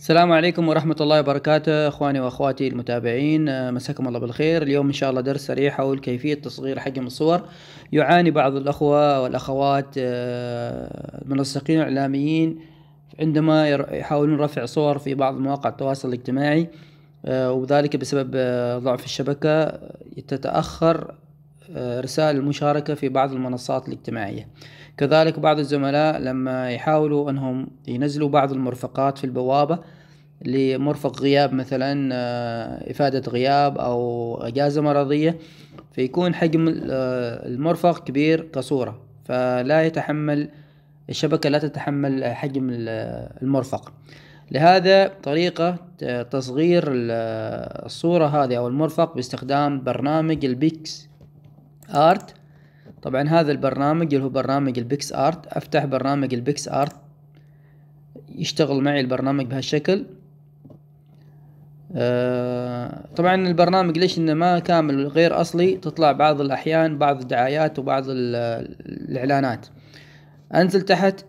السلام عليكم ورحمة الله وبركاته اخواني واخواتي المتابعين آه، مساكم الله بالخير اليوم ان شاء الله درس سريع حول كيفية تصغير حجم الصور يعاني بعض الاخوة والاخوات آه، المنسقين الاعلاميين عندما يحاولون رفع صور في بعض مواقع التواصل الاجتماعي آه، وذلك بسبب ضعف الشبكة تتأخر إرسال المشاركة في بعض المنصات الاجتماعية كذلك بعض الزملاء لما يحاولوا أنهم ينزلوا بعض المرفقات في البوابة لمرفق غياب مثلا آه، إفادة غياب أو إجازة مرضية فيكون حجم آه، المرفق كبير كصورة فلا يتحمل الشبكة لا تتحمل حجم آه، المرفق لهذا طريقة تصغير الصورة هذه أو المرفق باستخدام برنامج البيكس ارت طبعا هذا البرنامج اللي هو برنامج البيكس ارت افتح برنامج البيكس ارت يشتغل معي البرنامج بهالشكل أه طبعا البرنامج ليش انه ما كامل غير اصلي تطلع بعض الاحيان بعض الدعايات وبعض الاعلانات انزل تحت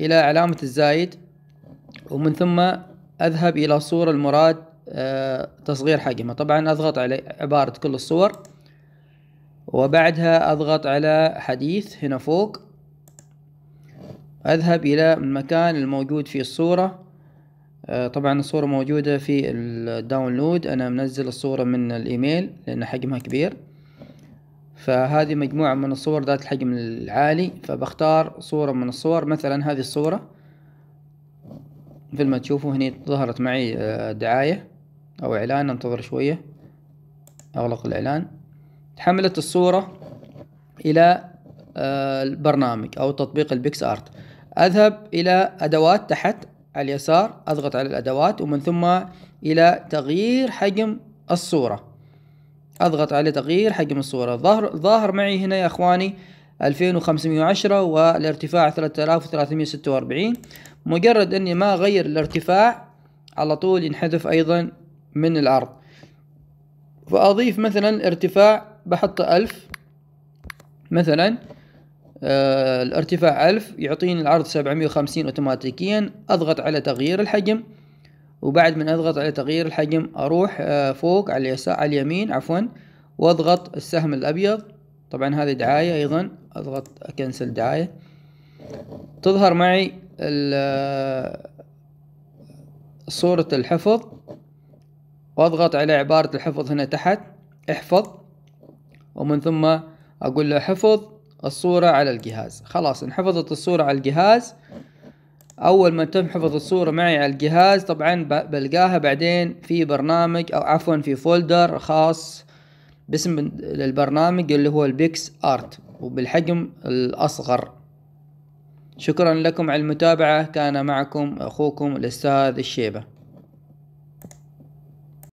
الى علامة الزايد ومن ثم اذهب الى الصورة المراد أه تصغير حجمها طبعا اضغط على عبارة كل الصور وبعدها أضغط على حديث هنا فوق أذهب إلى المكان الموجود في الصورة آه، طبعا الصورة موجودة في الداونلود أنا منزل الصورة من الإيميل لأن حجمها كبير فهذه مجموعة من الصور ذات الحجم العالي فبختار صورة من الصور مثلا هذه الصورة مثل ما تشوفوا هنا ظهرت معي آه، دعاية أو إعلان انتظر شوية أغلق الإعلان حملت الصورة إلى آه، البرنامج أو تطبيق البيكس آرت أذهب إلى أدوات تحت على اليسار أضغط على الأدوات ومن ثم إلى تغيير حجم الصورة أضغط على تغيير حجم الصورة ظاهر, ظاهر معي هنا يا أخواني 2510 والارتفاع 3346 مجرد أني ما أغير الارتفاع على طول ينحذف أيضا من العرض فأضيف مثلا ارتفاع بحط ألف مثلا آه، الارتفاع ألف يعطيني العرض سبعمية وخمسين أوتوماتيكيا أضغط على تغيير الحجم وبعد من أضغط على تغيير الحجم أروح آه، فوق على اليسار على اليمين عفوا وأضغط السهم الأبيض طبعا هذه دعاية أيضا أضغط أكنسل دعاية تظهر معي آه، صورة الحفظ واضغط على عبارة الحفظ هنا تحت احفظ ومن ثم أقول له حفظ الصورة على الجهاز خلاص انحفظت الصورة على الجهاز أول ما تنحفظ الصورة معي على الجهاز طبعا بلقاها بعدين في برنامج أو عفوا في فولدر خاص باسم البرنامج اللي هو البيكس آرت وبالحجم الأصغر شكرا لكم على المتابعة كان معكم أخوكم الأستاذ الشيبة